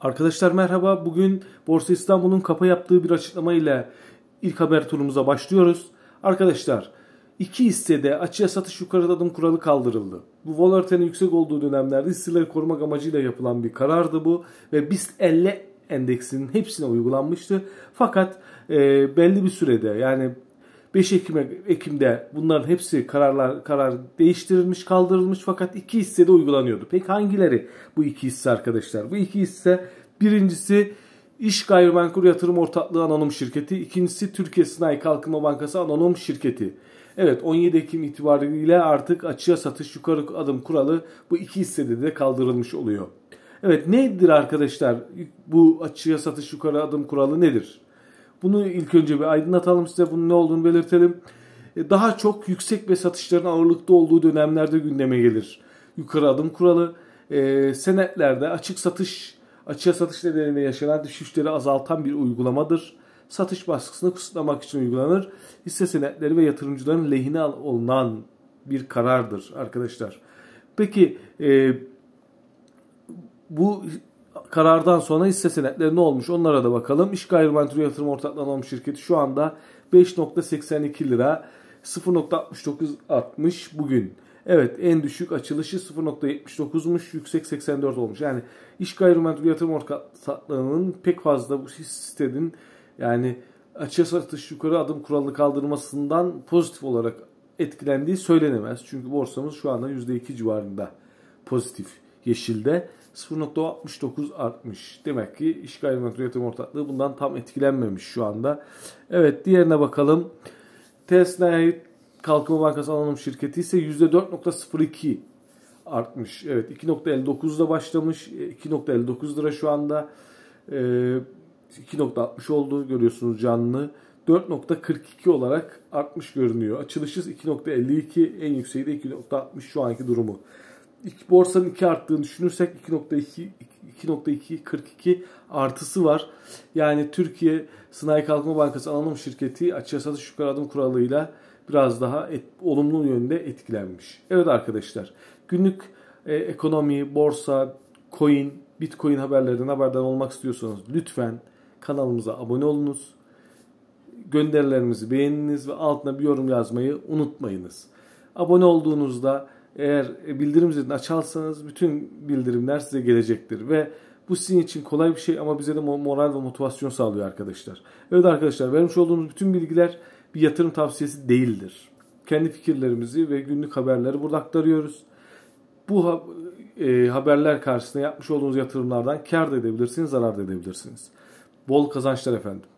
Arkadaşlar merhaba. Bugün Borsa İstanbul'un kapa yaptığı bir açıklama ile ilk haber turumuza başlıyoruz. Arkadaşlar iki hissede açıya satış yukarı adım kuralı kaldırıldı. Bu volatilitenin yüksek olduğu dönemlerde hisseleri korumak amacıyla yapılan bir karardı bu ve BIST 50 endeksinin hepsine uygulanmıştı. Fakat e, belli bir sürede yani 5 Ekim, Ekim'de bunların hepsi kararlar karar değiştirilmiş, kaldırılmış fakat iki hisse de uygulanıyordu. Peki hangileri bu iki hisse arkadaşlar? Bu iki hisse birincisi İş Gayrimenkul Yatırım Ortaklığı Anonim Şirketi, ikincisi Türkiye Sınai Kalkınma Bankası Anonim Şirketi. Evet 17 Ekim itibariyle artık açığa satış yukarı adım kuralı bu iki hissede de kaldırılmış oluyor. Evet nedir arkadaşlar bu açığa satış yukarı adım kuralı nedir? Bunu ilk önce bir aydınlatalım size bunun ne olduğunu belirtelim. E, daha çok yüksek ve satışların ağırlıkta olduğu dönemlerde gündeme gelir. Yukarı adım kuralı e, senetlerde açık satış açığa satış nedeniyle yaşanan düşüşleri azaltan bir uygulamadır. Satış baskısını kısıtlamak için uygulanır. Hisse senetleri ve yatırımcıların lehine olunan bir karardır arkadaşlar. Peki e, bu karardan sonra hisse senetleri ne olmuş onlara da bakalım. İş gayrimenkul yatırım ortaklığına olmuş şirketi şu anda 5.82 lira 0.69 artmış bugün. Evet en düşük açılışı 0.79'muş yüksek 84 olmuş. Yani iş gayrimenkul yatırım ortaklığının pek fazla bu sitenin yani açığa satış yukarı adım kuralını kaldırmasından pozitif olarak etkilendiği söylenemez. Çünkü borsamız şu anda %2 civarında pozitif yeşilde. 0.69 artmış. Demek ki iş gayrimenkul yatırım ortaklığı bundan tam etkilenmemiş şu anda. Evet diğerine bakalım. Tesla Kalkınma Bankası Anonim Şirketi ise %4.02 artmış. Evet 2.59'da başlamış. 2.59 e, lira şu anda. E, 2.60 oldu görüyorsunuz canlı. 4.42 olarak artmış görünüyor. Açılışı 2.52 en yükseği de 2.60 şu anki durumu. İlk borsanın 2 arttığını düşünürsek 2.2 2.242 artısı var. Yani Türkiye Sınai Kalkınma Bankası anonim şirketi açığa satış yukarı adım kuralıyla biraz daha et, olumlu yönde etkilenmiş. Evet arkadaşlar günlük e, ekonomi, borsa, coin, bitcoin haberlerinden haberdar olmak istiyorsanız lütfen kanalımıza abone olunuz. Gönderilerimizi beğeniniz ve altına bir yorum yazmayı unutmayınız. Abone olduğunuzda eğer bildirim zilini açarsanız bütün bildirimler size gelecektir ve bu sizin için kolay bir şey ama bize de moral ve motivasyon sağlıyor arkadaşlar. Evet arkadaşlar vermiş olduğunuz bütün bilgiler bir yatırım tavsiyesi değildir. Kendi fikirlerimizi ve günlük haberleri burada aktarıyoruz. Bu e, haberler karşısında yapmış olduğunuz yatırımlardan kar da edebilirsiniz, zarar da edebilirsiniz. Bol kazançlar efendim.